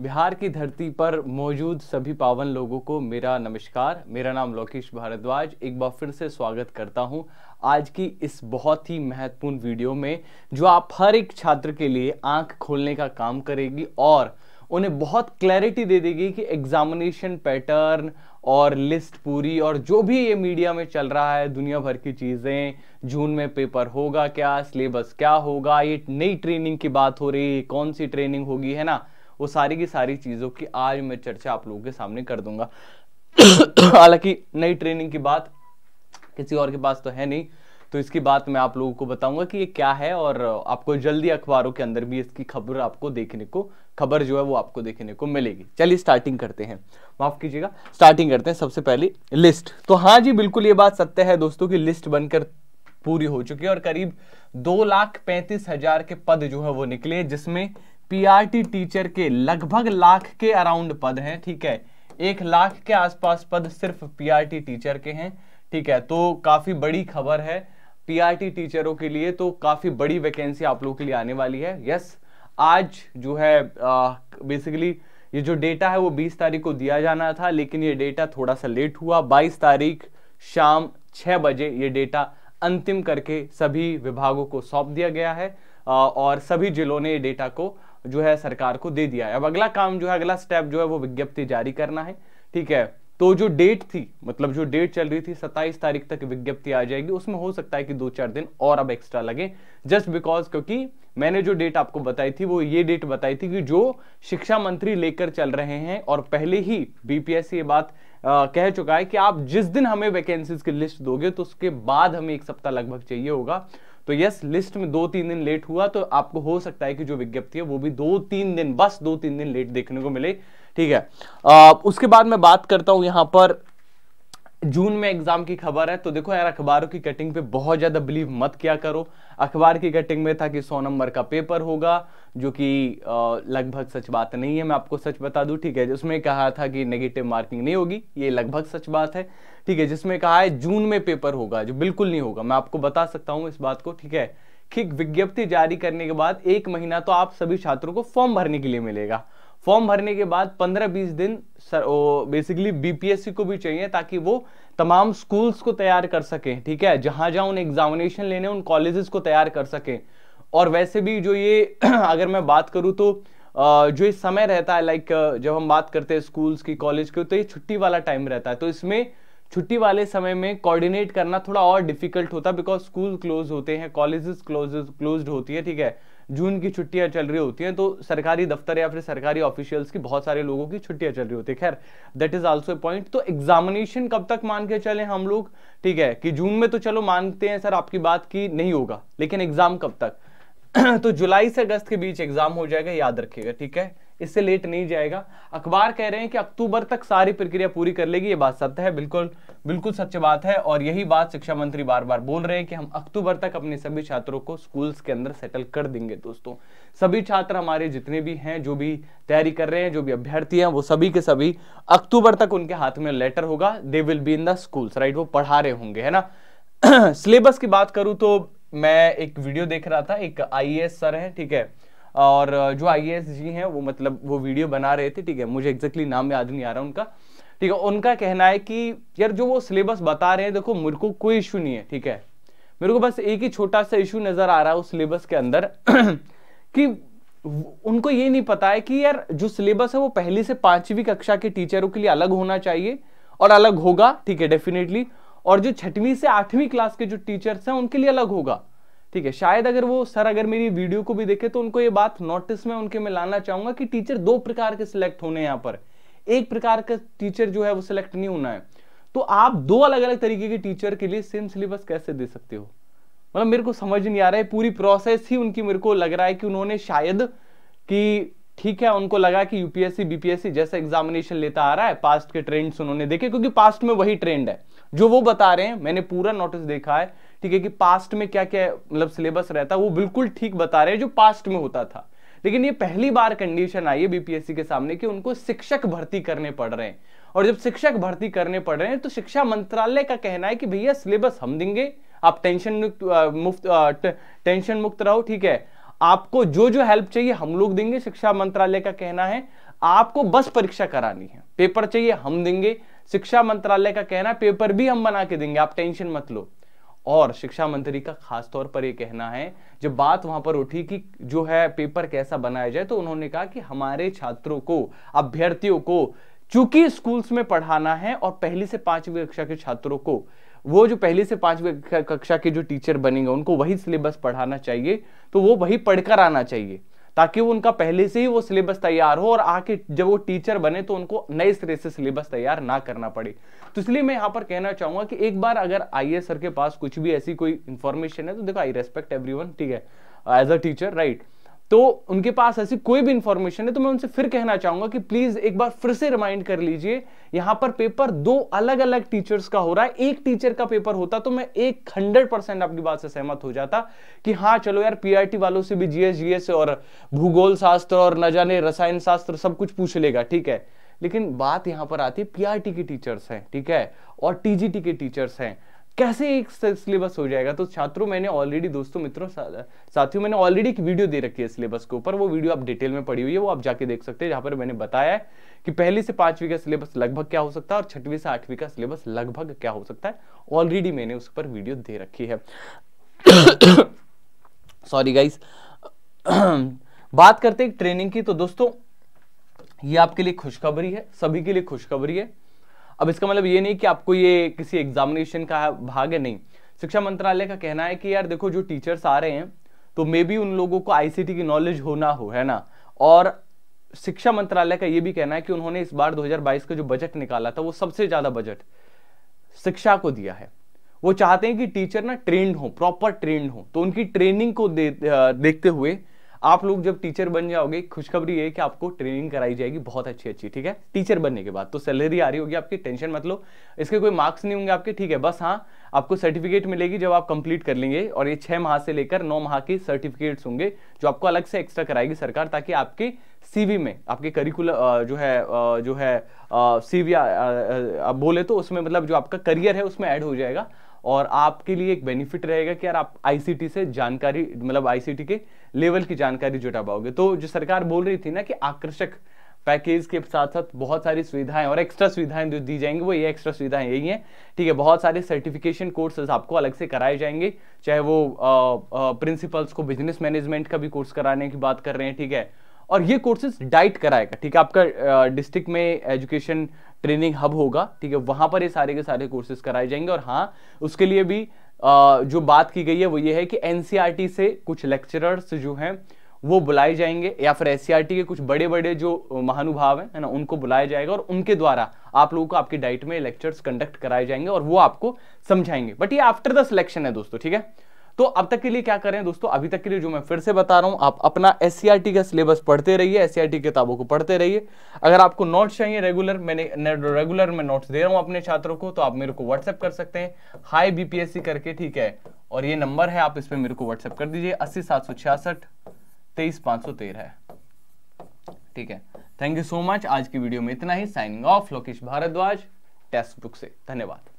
बिहार की धरती पर मौजूद सभी पावन लोगों को मेरा नमस्कार मेरा नाम लोकेश भारद्वाज एक बार फिर से स्वागत करता हूं आज की इस बहुत ही महत्वपूर्ण वीडियो में जो आप हर एक छात्र के लिए आंख खोलने का काम करेगी और उन्हें बहुत क्लैरिटी दे देगी कि एग्जामिनेशन पैटर्न और लिस्ट पूरी और जो भी ये मीडिया में चल रहा है दुनिया भर की चीज़ें जून में पेपर होगा क्या सिलेबस क्या होगा ये नई ट्रेनिंग की बात हो रही है कौन सी ट्रेनिंग होगी है ना वो सारी की सारी चीज़ों की आज मैं चर्चा आप लोगों के सामने कर दूंगा हालांकि नई ट्रेनिंग की बात किसी और के पास तो है नहीं तो इसकी बात मैं आप लोगों को बताऊंगा कि ये क्या है और आपको जल्दी अखबारों के अंदर भी इसकी खबर आपको देखने को खबर जो है वो आपको देखने को मिलेगी चलिए स्टार्टिंग करते हैं माफ कीजिएगा स्टार्टिंग करते हैं सबसे पहले लिस्ट तो हाँ जी बिल्कुल ये बात सत्य है दोस्तों की लिस्ट बनकर पूरी हो चुकी है और करीब दो लाख पैंतीस हजार के पद जो है वो निकले जिसमें पीआरटी टीचर के लगभग लाख के अराउंड पद हैं ठीक है एक लाख के आसपास पद सिर्फ पीआरटी टीचर के हैं ठीक है तो काफी बड़ी खबर है पीआरटी टीचरों के लिए तो काफी बड़ी वैकेंसी आप लोगों के लिए आने वाली है यस आज जो है आ, बेसिकली ये जो डेटा है वो 20 तारीख को दिया जाना था लेकिन ये डेटा थोड़ा सा लेट हुआ 22 तारीख शाम 6 बजे ये डेटा अंतिम करके सभी विभागों को सौंप दिया गया है और सभी जिलों ने ये डेटा को जो है सरकार को दे दिया है अब अगला काम जो है अगला स्टेप जो है वो विज्ञप्ति जारी करना है ठीक है तो जो डेट थी मतलब जो डेट चल रही थी 27 तारीख तक विज्ञप्ति आ जाएगी उसमें हो सकता है कि दो चार दिन और अब एक्स्ट्रा लगे जस्ट बिकॉज क्योंकि मैंने जो डेट आपको बताई थी वो ये डेट बताई थी कि जो शिक्षा मंत्री लेकर चल रहे हैं और पहले ही बीपीएससी ये बात कह चुका है कि आप जिस दिन हमें वैकेंसीज की लिस्ट दोगे तो उसके बाद हमें एक सप्ताह लगभग चाहिए होगा तो यस लिस्ट में दो तीन दिन लेट हुआ तो आपको हो सकता है कि जो विज्ञप्ति है वो भी दो तीन दिन बस दो तीन दिन लेट देखने को मिले ठीक है आ, उसके बाद मैं बात करता हूं यहां पर जून में एग्जाम की खबर है तो देखो यार अखबारों की कटिंग पे बहुत ज़्यादा बिलीव मत किया करो अखबार की कटिंग में था कि सौ नंबर का पेपर होगा जो कि लगभग सच बात नहीं है मैं आपको सच बता दूं ठीक है जिसमें कहा था कि नेगेटिव मार्किंग नहीं होगी ये लगभग सच बात है ठीक है जिसमें कहा है जून में पेपर होगा जो बिल्कुल नहीं होगा मैं आपको बता सकता हूँ इस बात को ठीक है ठीक विज्ञप्ति जारी करने के बाद एक महीना तो आप सभी छात्रों को फॉर्म भरने के लिए मिलेगा फॉर्म भरने के बाद 15-20 दिन सर ओ, बेसिकली बीपीएससी को भी चाहिए ताकि वो तमाम स्कूल्स को तैयार कर सकें ठीक है जहां जहां उन एग्जामिनेशन लेने उन कॉलेजेस को तैयार कर सकें और वैसे भी जो ये अगर मैं बात करूँ तो जो ये समय रहता है लाइक जब हम बात करते हैं स्कूल्स की कॉलेज की तो ये छुट्टी वाला टाइम रहता है तो इसमें छुट्टी वाले समय में कोऑर्डिनेट करना थोड़ा और डिफिकल्ट होता है बिकॉज स्कूल क्लोज होते हैं कॉलेजेस क्लोज क्लोज होती है ठीक है जून की छुट्टियां चल रही होती हैं तो सरकारी दफ्तर या फिर सरकारी ऑफिशियल्स की बहुत सारे लोगों की छुट्टियां चल रही होती है खैर that is also a point तो एग्जामिनेशन कब तक मान के चले हम लोग ठीक है कि जून में तो चलो मानते हैं सर आपकी बात की नहीं होगा लेकिन एग्जाम कब तक तो जुलाई से अगस्त के बीच एग्जाम हो जाएगा याद रखिएगा ठीक है इससे लेट नहीं जाएगा अखबार कह रहे हैं कि अक्टूबर तक सारी प्रक्रिया पूरी कर लेगी ये बात सत्य है बिल्कुल बिल्कुल सत्य बात है और यही बात शिक्षा मंत्री बार बार बोल रहे हैं कि हम अक्टूबर तक अपने सभी छात्रों को स्कूल्स के अंदर सेटल कर देंगे दोस्तों सभी छात्र हमारे जितने भी हैं जो भी तैयारी कर रहे हैं जो भी अभ्यर्थी हैं वो सभी के सभी अक्टूबर तक उनके हाथ में लेटर होगा they will be in the schools right वो पढ़ा रहे होंगे है ना सिलेबस की बात करूं तो मैं एक वीडियो देख रहा था एक आई सर है ठीक है और जो आई जी हैं वो मतलब वो वीडियो बना रहे थे ठीक है मुझे एग्जैक्टली नाम याद नहीं आ रहा उनका ठीक है उनका कहना है कि यार जो वो सिलेबस बता रहे हैं देखो मेरे को कोई इशू नहीं है ठीक है मेरे को बस एक ही छोटा सा इशू नज़र आ रहा है उस सिलेबस के अंदर कि उनको ये नहीं पता है कि यार जो सिलेबस है वो पहली से पांचवी कक्षा के टीचरों के लिए अलग होना चाहिए और अलग होगा ठीक है डेफिनेटली और जो छठवीं से आठवीं क्लास के जो टीचर्स हैं उनके लिए अलग होगा ठीक है शायद अगर वो सर अगर मेरी वीडियो को भी देखे तो उनको ये बात नोटिस में उनके में लाना चाहूंगा कि टीचर दो प्रकार के सिलेक्ट होने यहाँ पर एक प्रकार का टीचर जो है वो सिलेक्ट नहीं होना है तो आप दो अलग अलग तरीके के टीचर के लिए सेम सिलेबस कैसे दे सकते हो मतलब मेरे को समझ नहीं आ रहा है पूरी प्रोसेस ही उनकी मेरे को लग रहा है कि उन्होंने शायद कि ठीक है उनको लगा कि यूपीएससी बीपीएससी जैसा एग्जामिनेशन लेता आ रहा है पास्ट के ट्रेंड्स उन्होंने देखे क्योंकि पास्ट में वही ट्रेंड है जो वो बता रहे हैं मैंने पूरा नोटिस देखा है ठीक है कि पास्ट में क्या क्या मतलब सिलेबस रहता है वो बिल्कुल ठीक बता रहे हैं जो पास्ट में होता था लेकिन ये पहली बार कंडीशन आई है बीपीएससी के सामने कि उनको शिक्षक भर्ती करने पड़ रहे हैं और जब शिक्षक भर्ती करने पड़ रहे हैं तो शिक्षा मंत्रालय का कहना है कि भैया सिलेबस हम देंगे आप टेंशन मुक्त टेंशन मुक्त रहो ठीक है आपको जो जो हेल्प चाहिए हम लोग देंगे शिक्षा मंत्रालय का कहना है आपको बस परीक्षा करानी है पेपर चाहिए हम देंगे शिक्षा मंत्रालय का कहना है पेपर भी हम बना के देंगे आप टेंशन मत लो और शिक्षा मंत्री का खास तौर पर यह कहना है जब बात वहां पर उठी कि जो है पेपर कैसा बनाया जाए तो उन्होंने कहा कि हमारे छात्रों को अभ्यर्थियों को चूंकि स्कूल्स में पढ़ाना है और पहली से पांचवी कक्षा के छात्रों को वो जो पहली से पांचवी कक्षा के जो टीचर बनेंगे उनको वही सिलेबस पढ़ाना चाहिए तो वो वही पढ़कर आना चाहिए ताकि वो उनका पहले से ही वो सिलेबस तैयार हो और आके जब वो टीचर बने तो उनको नए सिरे से सिलेबस तैयार ना करना पड़े तो इसलिए मैं यहाँ पर कहना चाहूंगा कि एक बार अगर आई सर के पास कुछ भी ऐसी कोई इन्फॉर्मेशन है तो देखो आई रेस्पेक्ट एवरी ठीक है एज अ टीचर राइट तो उनके पास ऐसी कोई भी इंफॉर्मेशन है तो मैं उनसे फिर कहना चाहूंगा कि प्लीज एक बार फिर से रिमाइंड कर लीजिए यहां पर पेपर दो अलग अलग टीचर्स का हो रहा है एक टीचर का पेपर होता तो मैं एक हंड्रेड परसेंट आपकी बात से सहमत हो जाता कि हाँ चलो यार पीआईटी वालों से भी जीएस जीएस और भूगोल शास्त्र और न जाने रसायन शास्त्र सब कुछ पूछ लेगा ठीक है लेकिन बात यहां पर आती है पीआरटी के टीचर्स हैं ठीक है और टीजीटी के टीचर्स हैं कैसे एक सिलेबस हो जाएगा तो छात्रों मैंने ऑलरेडी दोस्तों मित्रों साथियों मैंने ऑलरेडी एक वीडियो दे रखी है सिलेबस के ऊपर वो वीडियो आप डिटेल में पड़ी हुई है वो आप जाके देख सकते हैं जहां पर मैंने बताया है कि पहली से पांचवी का सिलेबस लगभग क्या हो सकता है और छठवीं से आठवीं का सिलेबस लगभग क्या हो सकता है ऑलरेडी मैंने उस पर वीडियो दे रखी है सॉरी गाइस बात करते हैं ट्रेनिंग की तो दोस्तों ये आपके लिए खुशखबरी है सभी के लिए खुशखबरी है अब इसका मतलब ये नहीं कि आपको ये किसी एग्जामिनेशन का भाग है नहीं शिक्षा मंत्रालय का कहना है कि यार देखो जो टीचर्स आ रहे हैं तो मे बी उन लोगों को आईसीटी की नॉलेज होना हो है ना और शिक्षा मंत्रालय का ये भी कहना है कि उन्होंने इस बार 2022 का जो बजट निकाला था वो सबसे ज्यादा बजट शिक्षा को दिया है वो चाहते हैं कि टीचर ना ट्रेंड हो प्रॉपर ट्रेंड हो तो उनकी ट्रेनिंग को दे, देखते हुए आप लोग जब टीचर बन जाओगे खुशखबरी है कि आपको ट्रेनिंग कराई जाएगी बहुत अच्छी अच्छी ठीक है टीचर बनने के बाद तो सैलरी आ रही होगी आपकी टेंशन मत लो इसके कोई मार्क्स नहीं होंगे आपके ठीक है बस हाँ आपको सर्टिफिकेट मिलेगी जब आप कंप्लीट कर लेंगे और ये छह माह से लेकर नौ माह के सर्टिफिकेट्स होंगे जो आपको अलग से एक्स्ट्रा कराएगी सरकार ताकि आपके सीवी में आपके करिकुलर जो है जो है सीवी आप बोले तो उसमें मतलब जो आपका करियर है उसमें ऐड हो जाएगा और आपके लिए एक बेनिफिट रहेगा कि यार आप आईसीटी से जानकारी मतलब आईसीटी के लेवल की जानकारी जुटा पाओगे तो जो सरकार बोल रही थी ना कि आकर्षक पैकेज के साथ साथ बहुत सारी सुविधाएं और एक्स्ट्रा सुविधाएं जो दी जाएंगी वो ये एक्स्ट्रा सुविधाएं यही हैं ठीक है बहुत सारे सर्टिफिकेशन कोर्सेज आपको अलग से कराए जाएंगे चाहे वो प्रिंसिपल्स को बिजनेस मैनेजमेंट का भी कोर्स कराने की बात कर रहे हैं ठीक है और ये कोर्सेज डाइट कराएगा ठीक है आपका डिस्ट्रिक्ट में एजुकेशन ट्रेनिंग हब होगा ठीक है वहां पर ये सारे के सारे कोर्सेज कराए जाएंगे और हाँ उसके लिए भी आ, जो बात की गई है वो ये है कि एनसीईआरटी e से कुछ लेक्चरर्स जो हैं वो बुलाए जाएंगे या फिर एस e के कुछ बड़े बड़े जो महानुभाव हैं है ना उनको बुलाया जाएगा और उनके द्वारा आप लोगों को आपकी डाइट में लेक्चर्स कंडक्ट कराए जाएंगे और वो आपको समझाएंगे बट ये आफ्टर द सिलेक्शन है दोस्तों ठीक है तो अब तक के लिए क्या करें दोस्तों अभी तक के लिए जो मैं फिर से बता रहा हूं आप अपना एस का सिलेबस पढ़ते रहिए एस किताबों को पढ़ते रहिए अगर आपको नोट्स चाहिए रेगुलर मैंने रेगुलर में नोट्स दे रहा हूं अपने छात्रों को तो आप मेरे को व्हाट्सएप कर सकते हैं हाई बीपीएससी करके ठीक है और ये नंबर है आप इस पर मेरे को व्हाट्सएप कर दीजिए अस्सी सात सौ छियासठ तेईस पांच सौ तेरह ठीक है थैंक यू सो मच आज की वीडियो में इतना ही signing off Lokesh Bhardwaj text book से धन्यवाद